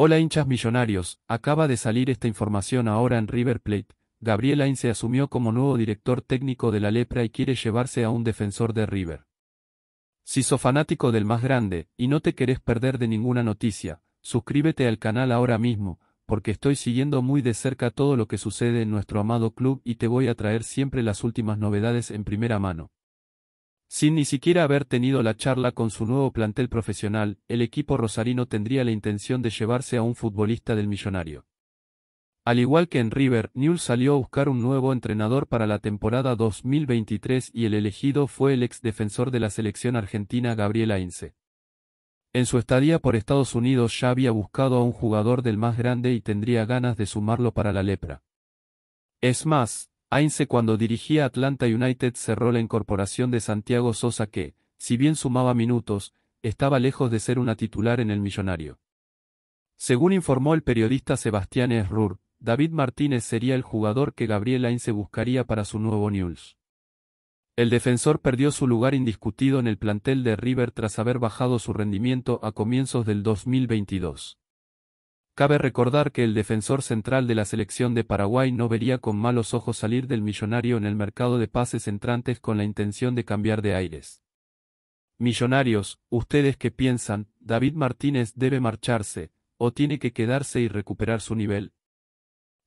Hola hinchas millonarios, acaba de salir esta información ahora en River Plate. Gabriel Ain se asumió como nuevo director técnico de la lepra y quiere llevarse a un defensor de River. Si sos fanático del más grande, y no te querés perder de ninguna noticia, suscríbete al canal ahora mismo, porque estoy siguiendo muy de cerca todo lo que sucede en nuestro amado club y te voy a traer siempre las últimas novedades en primera mano. Sin ni siquiera haber tenido la charla con su nuevo plantel profesional, el equipo rosarino tendría la intención de llevarse a un futbolista del millonario. Al igual que en River, Newell salió a buscar un nuevo entrenador para la temporada 2023 y el elegido fue el ex defensor de la selección argentina Gabriel Ainze. En su estadía por Estados Unidos ya había buscado a un jugador del más grande y tendría ganas de sumarlo para la lepra. Es más, Ainz cuando dirigía Atlanta United cerró la incorporación de Santiago Sosa que, si bien sumaba minutos, estaba lejos de ser una titular en el millonario. Según informó el periodista Sebastián Esrur, David Martínez sería el jugador que Gabriel Ainz buscaría para su nuevo News. El defensor perdió su lugar indiscutido en el plantel de River tras haber bajado su rendimiento a comienzos del 2022. Cabe recordar que el defensor central de la selección de Paraguay no vería con malos ojos salir del millonario en el mercado de pases entrantes con la intención de cambiar de aires. Millonarios, ustedes que piensan, David Martínez debe marcharse, o tiene que quedarse y recuperar su nivel.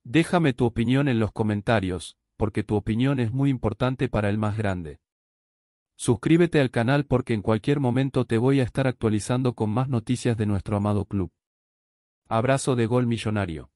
Déjame tu opinión en los comentarios, porque tu opinión es muy importante para el más grande. Suscríbete al canal porque en cualquier momento te voy a estar actualizando con más noticias de nuestro amado club. Abrazo de gol millonario.